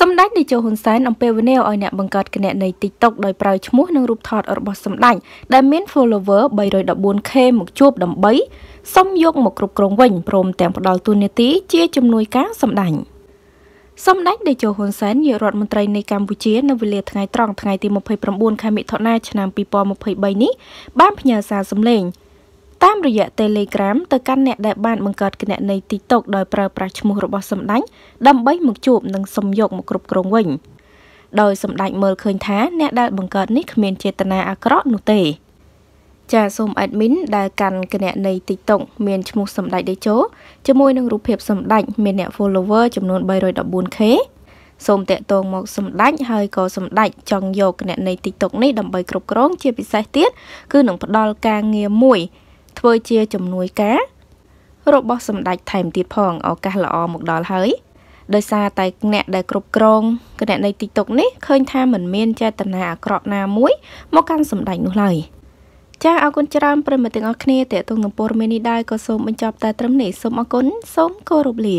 សម្ដេចនាយកហ៊ុនសែនអំពាវនាវឲ្យអ្នកបង្កើតគណនី TikTok ដោយប្រើឈ្មោះនិងរូបថតរបស់សម្ដេចដែលមាន follower 314k មកជួបដើម្បីសុំយកមកគ្រប់គ្រងវិញព្រមទាំងផ្ដល់ទូនាទីជាជំនួយការសម្ដេចសម្ដេចតេជោហ៊ុនសែននាយករដ្ឋមន្ត្រីនៃកម្ពុជានៅវេលាថ្ងៃត្រង់ថ្ងៃទី29ខែមិថុនាឆ្នាំ2023នេះបានផ្ញើសារសម្លេងតាមរយៈ Telegram ទៅកាន់អ្នកដែលបានបង្កើតគណនី TikTok ដោយប្រើប្រាស់ឈ្មោះរបស់សម្ដេចដើម្បីមកជួបនិងសំយោគមកគ្រប់គ្រងវិញដោយសម្ដេចមើលឃើញថាអ្នកដែលបង្កើតនេះគ្មានចេតនាអាក្រក់នោះទេចាសូម admin ដែលកាន់គណនី TikTok មានឈ្មោះសម្ដេចដេជោជាមួយនឹងរូបភាពសម្ដេចមានអ្នក follower ចំនួន 314k សូមតាក់ទងមកសម្ដេចហើយក៏សម្ដេចចង់យកគណនី TikTok នេះដើម្បីគ្រប់គ្រងជាពិសេសទៀតគឺនឹងផ្ដល់ការងារមួយធ្វើជាជំនួយការរបស់សម្ដេចថែមទៀតផងឱកាសល្អមកដល់ហើយដោយសារតែអ្នកដែលគ្រប់គ្រងគណនី TikTok នេះឃើញ ថាมันមានចេតនាអាក្រក់ណាមួយមកកាន់សម្ដេចនោះឡើយចាអរគុណច្រើនប្រិមត្តទាំងអស់គ្នាតេតងនឹងព័ត៌មាននេះដែរក៏សូមបញ្ចប់តែត្រឹមនេះសូមអរគុណសូមគោរពលា